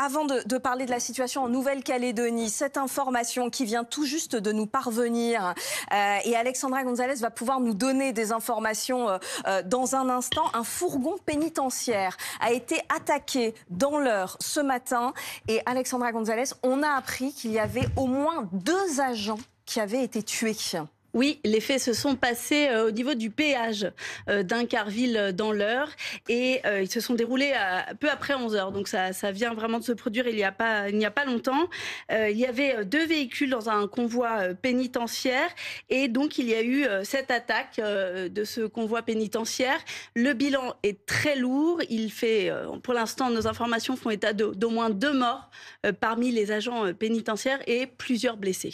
avant de, parler de la situation en Nouvelle-Calédonie, cette information qui vient tout juste de nous parvenir, euh, et Alexandra Gonzalez va pouvoir nous donner des informations euh, euh, dans un instant, un fourgon pénitentiaire a été attaqué dans l'heure ce matin, et Alexandra Gonzalez, on a appris qu'il y avait au moins deux agents qui avaient été tués. Oui, les faits se sont passés euh, au niveau du péage euh, d'un carville dans l'heure et euh, ils se sont déroulés à, peu après 11 heures. Donc ça, ça vient vraiment de se produire il n'y a pas, a pas longtemps. il y avait deux véhicules dans un convoi pénitentiaire et donc il y a eu cette attaque de ce convoi pénitentiaire. Le bilan est très lourd. Il fait, pour l'instant, nos informations font état d'au moins deux morts parmi les agents pénitentiaires et plusieurs blessés.